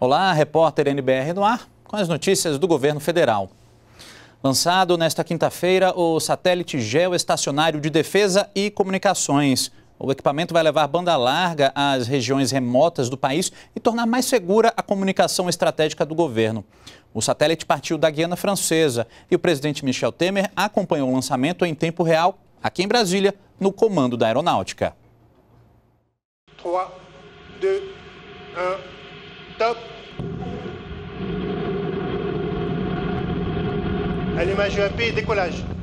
Olá, repórter NBR no ar, com as notícias do governo federal. Lançado nesta quinta-feira, o satélite geoestacionário de defesa e comunicações. O equipamento vai levar banda larga às regiões remotas do país e tornar mais segura a comunicação estratégica do governo. O satélite partiu da Guiana Francesa e o presidente Michel Temer acompanhou o lançamento em tempo real, aqui em Brasília, no comando da aeronáutica. 3, 2, 1. Top.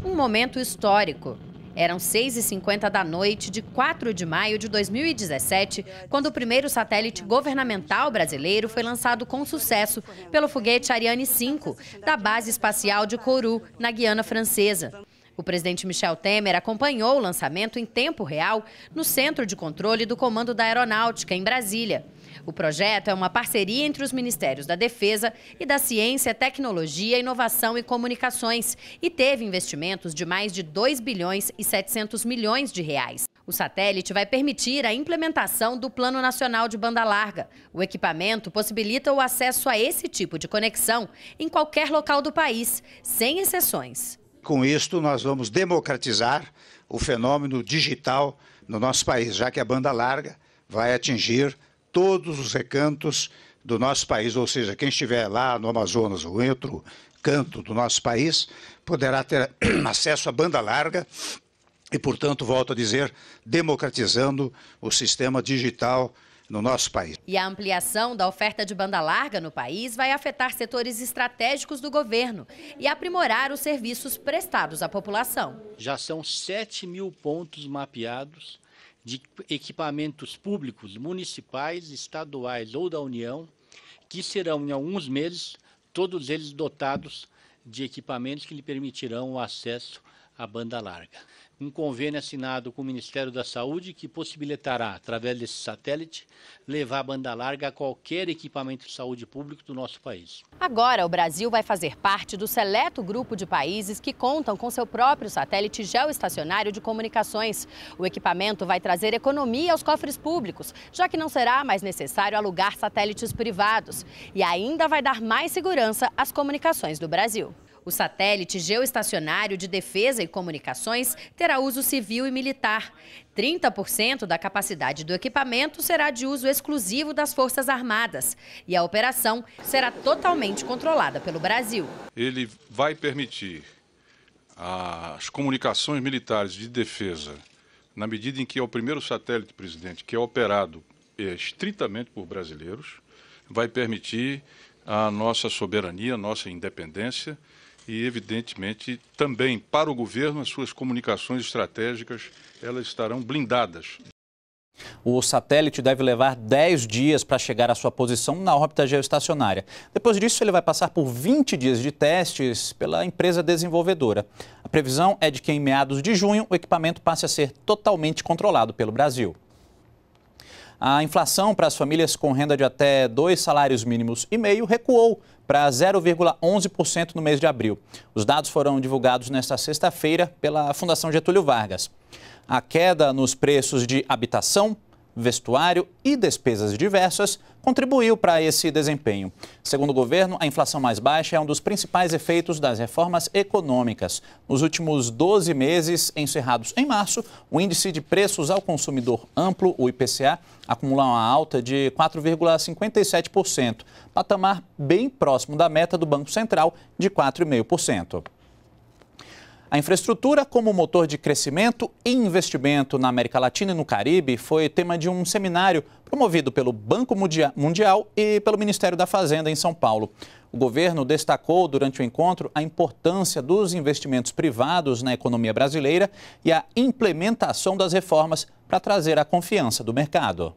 Um momento histórico. Eram 6h50 da noite de 4 de maio de 2017, quando o primeiro satélite governamental brasileiro foi lançado com sucesso pelo foguete Ariane 5, da Base Espacial de Kourou, na Guiana Francesa. O presidente Michel Temer acompanhou o lançamento em tempo real no Centro de Controle do Comando da Aeronáutica, em Brasília. O projeto é uma parceria entre os Ministérios da Defesa e da Ciência, Tecnologia, Inovação e Comunicações e teve investimentos de mais de 2 bilhões e 700 milhões de reais. O satélite vai permitir a implementação do Plano Nacional de Banda Larga. O equipamento possibilita o acesso a esse tipo de conexão em qualquer local do país, sem exceções. Com isto, nós vamos democratizar o fenômeno digital no nosso país, já que a banda larga vai atingir todos os recantos do nosso país, ou seja, quem estiver lá no Amazonas ou em outro canto do nosso país poderá ter acesso à banda larga e, portanto, volto a dizer, democratizando o sistema digital no nosso país. E a ampliação da oferta de banda larga no país vai afetar setores estratégicos do governo e aprimorar os serviços prestados à população. Já são 7 mil pontos mapeados de equipamentos públicos, municipais, estaduais ou da União, que serão, em alguns meses, todos eles dotados de equipamentos que lhe permitirão o acesso a banda larga. Um convênio assinado com o Ministério da Saúde que possibilitará, através desse satélite, levar a banda larga a qualquer equipamento de saúde público do nosso país. Agora, o Brasil vai fazer parte do seleto grupo de países que contam com seu próprio satélite geoestacionário de comunicações. O equipamento vai trazer economia aos cofres públicos, já que não será mais necessário alugar satélites privados. E ainda vai dar mais segurança às comunicações do Brasil. O satélite geoestacionário de defesa e comunicações terá uso civil e militar. 30% da capacidade do equipamento será de uso exclusivo das Forças Armadas e a operação será totalmente controlada pelo Brasil. Ele vai permitir as comunicações militares de defesa, na medida em que é o primeiro satélite, presidente, que é operado é, estritamente por brasileiros, vai permitir a nossa soberania, a nossa independência e, evidentemente, também para o governo, as suas comunicações estratégicas elas estarão blindadas. O satélite deve levar 10 dias para chegar à sua posição na órbita geoestacionária. Depois disso, ele vai passar por 20 dias de testes pela empresa desenvolvedora. A previsão é de que, em meados de junho, o equipamento passe a ser totalmente controlado pelo Brasil. A inflação para as famílias com renda de até dois salários mínimos e meio recuou para 0,11% no mês de abril. Os dados foram divulgados nesta sexta-feira pela Fundação Getúlio Vargas. A queda nos preços de habitação, vestuário e despesas diversas contribuiu para esse desempenho. Segundo o governo, a inflação mais baixa é um dos principais efeitos das reformas econômicas. Nos últimos 12 meses, encerrados em março, o índice de preços ao consumidor amplo, o IPCA, acumula uma alta de 4,57%, patamar bem próximo da meta do Banco Central de 4,5%. A infraestrutura como motor de crescimento e investimento na América Latina e no Caribe foi tema de um seminário promovido pelo Banco Mundial e pelo Ministério da Fazenda em São Paulo. O governo destacou durante o encontro a importância dos investimentos privados na economia brasileira e a implementação das reformas para trazer a confiança do mercado.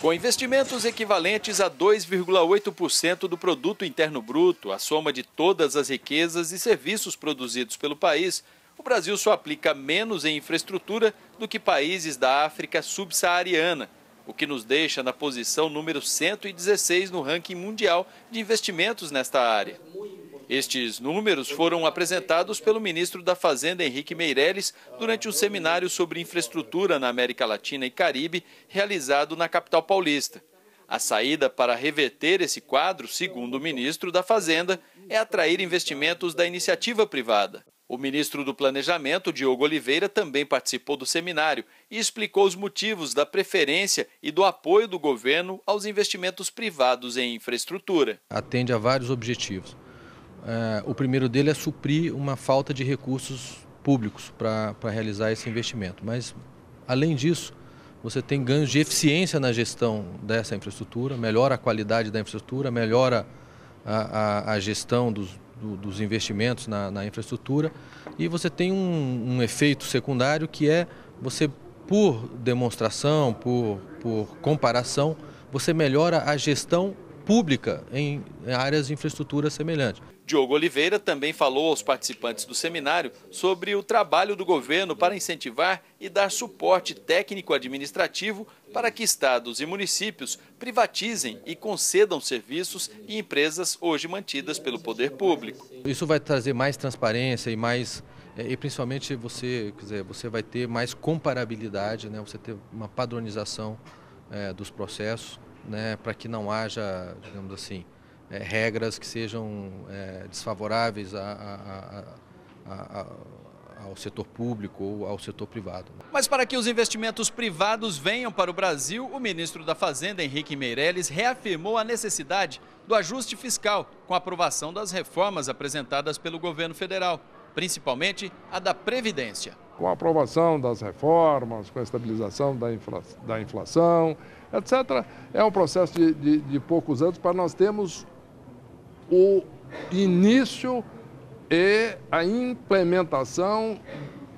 Com investimentos equivalentes a 2,8% do produto interno bruto, a soma de todas as riquezas e serviços produzidos pelo país, o Brasil só aplica menos em infraestrutura do que países da África subsaariana, o que nos deixa na posição número 116 no ranking mundial de investimentos nesta área. Estes números foram apresentados pelo ministro da Fazenda, Henrique Meirelles, durante um seminário sobre infraestrutura na América Latina e Caribe, realizado na capital paulista. A saída para reverter esse quadro, segundo o ministro da Fazenda, é atrair investimentos da iniciativa privada. O ministro do Planejamento, Diogo Oliveira, também participou do seminário e explicou os motivos da preferência e do apoio do governo aos investimentos privados em infraestrutura. Atende a vários objetivos é, o primeiro dele é suprir uma falta de recursos públicos para realizar esse investimento. Mas, além disso, você tem ganhos de eficiência na gestão dessa infraestrutura, melhora a qualidade da infraestrutura, melhora a, a, a gestão dos, do, dos investimentos na, na, infraestrutura e você tem um, um, efeito secundário que é você, por demonstração, por, por comparação, você melhora a gestão pública em áreas de infraestrutura semelhantes. Diogo Oliveira também falou aos participantes do seminário sobre o trabalho do governo para incentivar e dar suporte técnico-administrativo para que estados e municípios privatizem e concedam serviços e empresas hoje mantidas pelo poder público. Isso vai trazer mais transparência e mais é, e principalmente você, quiser você vai ter mais comparabilidade, né? Você ter uma padronização é, dos processos, né? Para que não haja, digamos assim, é, regras que sejam é, desfavoráveis a, a, a, ao setor público ou ao setor privado. Mas para que os investimentos privados venham para o Brasil, o ministro da Fazenda, Henrique Meirelles, reafirmou a necessidade do ajuste fiscal com a aprovação das reformas apresentadas pelo governo federal, principalmente a da Previdência. Com a aprovação das reformas, com a estabilização da, infla, da inflação, etc., é um processo de, de, de poucos anos para nós termos o início e a implementação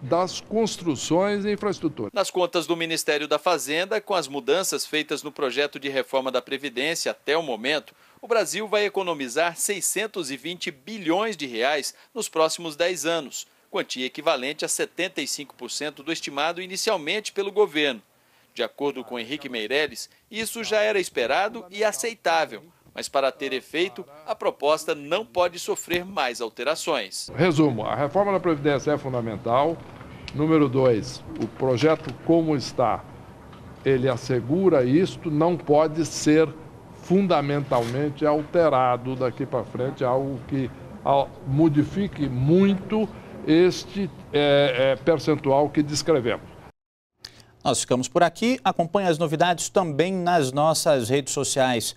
das construções e infraestrutura. Nas contas do Ministério da Fazenda, com as mudanças feitas no projeto de reforma da Previdência até o momento, o Brasil vai economizar 620 bilhões de reais nos próximos 10 anos, quantia equivalente a 75% do estimado inicialmente pelo governo. De acordo com Henrique Meirelles, isso já era esperado e aceitável mas para ter efeito, a proposta não pode sofrer mais alterações. Resumo: a reforma da Previdência é fundamental. Número dois, o projeto como está, ele assegura isto, não pode ser fundamentalmente alterado daqui para frente, algo que modifique muito este é, é, percentual que descrevemos. Nós ficamos por aqui. Acompanhe as novidades também nas nossas redes sociais.